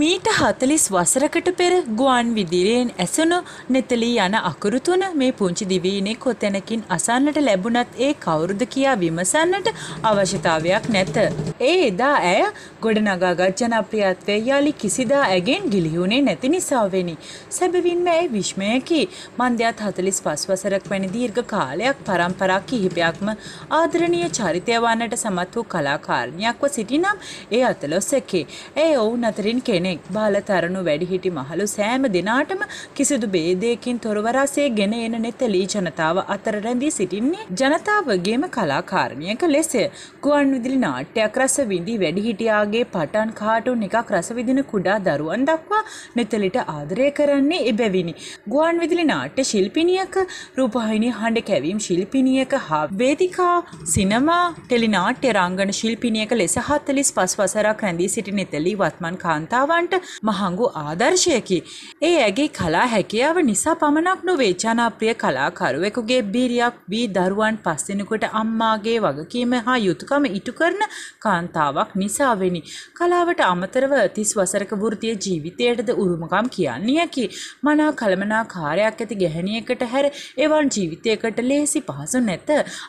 මීට හතලිස් වසරකට පෙර ගුවන් විදිරයෙන් ඇසුණු නෙතලී යන අකුරු තුන මේ පුංචි දිවීනේ කොතැනකින් අසන්නට ලැබුණත් ඒ කවුරුද කියා විමසන්නට අවශ්‍යතාවයක් නැත. ඒ එදා ඇය ගොඩනගාගත් ජනප්‍රියත්වය යාලි කිසිදා ඇගෙන් ගිලිහුණේ නැති නිසාවෙනි. සැබවින්ම ඇය විශ්මයකි. මන්දයත් හතලිස් පස් වසරක් වැනි දීර්ඝ කාලයක් පරම්පරා කිහිපයක්ම ආදරණීය චරිතය වන්නට සමත් වූ කලාකාරණයක්ව සිටිනම් ඒ අතලොස්සකේ. ඒ ඔවුන් අතරින් කෙනෙක් කෙනෙක් බාල තරුණු වැඩිහිටි මහලු සෑම දිනාටම කිසිදු ભેදයකින් තොරව රසයේ ගෙන එන නෙතලී ජනතාව අතර රැඳී සිටින්නේ ජනතාවගේම කලාකාරණියක ලෙසය. ගුවන් විදුලි නාට්‍යයක් රස විඳි වැඩිහිටියාගේ පටන් කාටුන් එකක් රස විඳින කුඩා දරුවන් දක්වා නෙතලිට ආදරය කරන්නේ එබැවිනි. ගුවන් විදුලි නාට්‍ය ශිල්පිනියක රූපහිනී හඬ කැවීම් ශිල්පිනියක හා වේදිකා සිනමා ටෙලිනාට්‍ය රංගන ශිල්පිනියක ලෙස 45 වසරක් රැඳී සිටි නෙතලී වත්මන් කාන්තාවන් කලාවන්ට මහඟු ආදර්ශයකි. ඒ ඇගේ කලා හැකියාව නිසා පමණක් නොවේ ජනප්‍රිය කලාකරුවෙකුගේ බිරියක් වී දරුවන් පස්සෙනකොට අම්මාගේ වගකීම හා යුතුකම ඉටු කරන කාන්තාවක් නිසාවෙනි. කලාවට අමතරව තිස් වසරක වෘතිය ජීවිතයටද උරුමකම් කියන්නේයකි. මනා කළමනා කාරයක් ඇති ගැහැණියකට හැර එවන් ජීවිතයකට ලේසි පහසු නැත.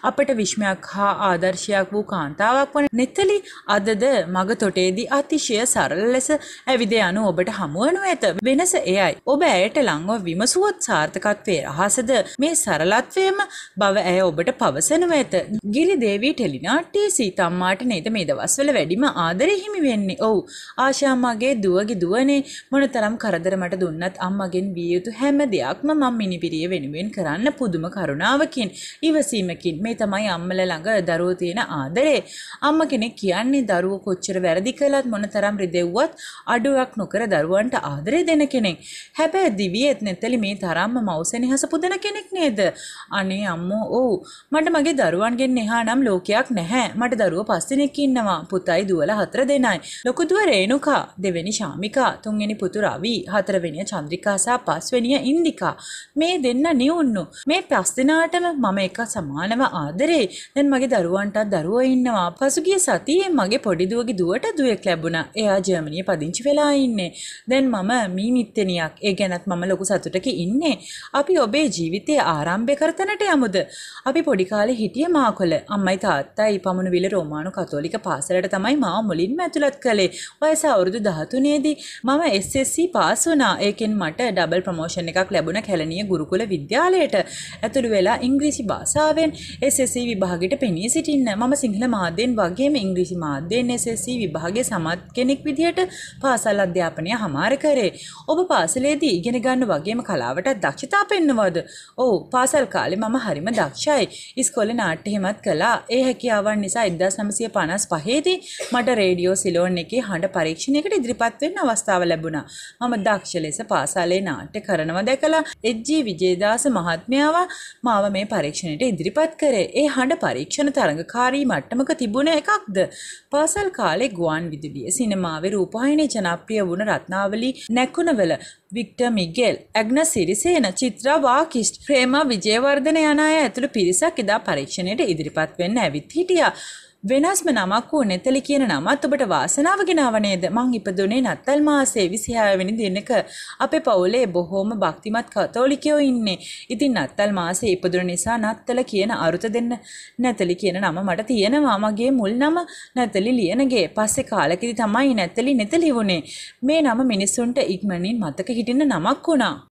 අපට විශ්මයක් හා ආදර්ශයක් වූ කාන්තාවක් වන නෙතලි අදද මග තොටේදී අතිශය සරල ලෙස ඇ පැවිද යනු ඔබට හමුවනු ඇත වෙනස එයයි. ඔබ ඇයට ලංව විමසුවොත් සාර්ථකත්වය රහසද මේ සරලත්වයම බව ඇය ඔබට පවසනු ඇත. ගිරි දේවී ටෙලිනාට්ටේ සීතම්මාට නේද මේ දවස්වල වැඩිම ආදරය හිමි වෙන්නේ. ඔව් ආශාම්මගේ දුවගේ දුවනේ මොන තරම් කරදර මට දුන්නත් අම්මගෙන් විය යුතු හැම දෙයක්ම මම මිනිපිරිය වෙනුවෙන් කරන්න පුදුම කරුණාවකින් ඉවසීමකින් මේ තමයි අම්මල ළඟ දරුවෝ තියෙන ආදරේ. අම්ම කෙනෙක් කියන්නේ දරුවෝ කොච්චර වැරදි කළත් මොන තරම් රිදෙව්වත් ආණ්ඩුවක් නොකර දරුවන්ට ආදරය දෙන කෙනෙක්. හැබැයි දිවියෙත් නැතලි මේ තරම්ම මෞසෙනෙහස පුදන කෙනෙක් නේද? අනේ අම්මෝ ඔව්. මට මගේ දරුවන්ගෙන් එහා නම් ලෝකයක් නැහැ. මට දරුවෝ පස් දෙනෙක් ඉන්නවා. පුතයි දුවල හතර දෙනයි. ලොකු දුව රේණුකා, දෙවෙනි ශාමිකා, තුන්වෙනි පුතු රවි, හතරවෙනිය චන්ද්‍රිකා සහ පස්වෙනිය ඉන්දිකා. මේ දෙන්න නියුන්නු. මේ පස් දෙනාටම මම එක සමානව ආදරේ. දැන් මගේ දරුවන්ටත් දරුවෝ ඉන්නවා. පසුගිය සතියේ මගේ පොඩි දුවගේ දුවට දුවෙක් ලැබුණා. එයා ජර්මනියේ පදිංචි වෙලා ඉන්නේ. දැන් මම මී මිත්තනියක්. ඒ ගැනත් මම ලොකු සතුටක ඉන්නේ. අපි ඔබේ ජීවිතයේ ආරම්භය කරතනට යමුද? අපි පොඩි කාලේ හිටිය මාකොල අම්මයි තාත්තයි පමුණු විල රෝමානු කතෝලික පාසලට තමයි මාව මුලින්ම ඇතුළත් කළේ. වයස අවුරුදු 13 දී මම SSC පාස් වුණා. ඒකෙන් මට ඩබල් ප්‍රොමෝෂන් එකක් ලැබුණ කැලණිය ගුරුකුල විද්‍යාලයට. ඇතුළු වෙලා ඉංග්‍රීසි භාෂාවෙන් SSC විභාගයට පෙනී සිටින්න මම සිංහල මාධ්‍යෙන් වගේම ඉංග්‍රීසි මාධ්‍යෙන් SSC විභාගයේ සමත් කෙනෙක් විදිහට පාස් පාසල් අධ්‍යාපනය හමාර කරේ. ඔබ පාසලේදී ඉගෙන ගන්න වගේම කලාවට දක්ෂතා පෙන්නවද? ඔව් පාසල් කාලේ මම හරිම දක්ෂයි. ඉස්කෝලේ නාට්‍ය හිමත් කළා. ඒ හැකියාවන් නිසා 1955 දී මට රේඩියෝ සිලෝන් එකේ හඬ පරීක්ෂණයකට ඉදිරිපත් වෙන්න අවස්ථාව ලැබුණා. මම දක්ෂ ලෙස පාසලේ නාට්‍ය කරනවා දැකලා එජ්ජී විජේදාස මහත්මයාව මාව මේ පරීක්ෂණයට ඉදිරිපත් කරේ. ඒ හඬ පරීක්ෂණ තරඟකාරී මට්ටමක තිබුණ එකක්ද? පාසල් කාලේ ගුවන් විදුලිය සිනමාවේ රූපවාහිනී ජන ජනප්‍රිය වුණ රත්නාවලි නැකුණවල වික්ට මිගෙල් ඇග්න සිරිසේන චිත්‍රා වාකිෂ් ප්‍රේම විජයවර්ධන යන අය ඇතුළු පිරිසක් එදා පරීක්ෂණයට ඉදිරිපත් වෙන්න ඇවිත් හිටියා වෙනස්ම නමක් වූ නෙතලි කියන නමත් ඔබට වාසනාව ගෙනාව නේද? මං ඉපදුනේ නත්තල් මාසේ 26 වෙනි දිනක. අපේ පවුලේ බොහෝම භක්තිමත් කතෝලිකයෝ ඉන්නේ. ඉතින් නත්තල් මාසේ ඉපදුන නිසා නත්තල කියන අරුත දෙන්න නැතලි කියන නම මට තියෙනවා. මගේ මුල් නම නැතලි ලියනගේ. පස්සේ කාලෙකදී තමයි නැතලි නෙතලි වුනේ. මේ නම මිනිසුන්ට ඉක්මනින් මතක හිටින්න නමක් වුණා.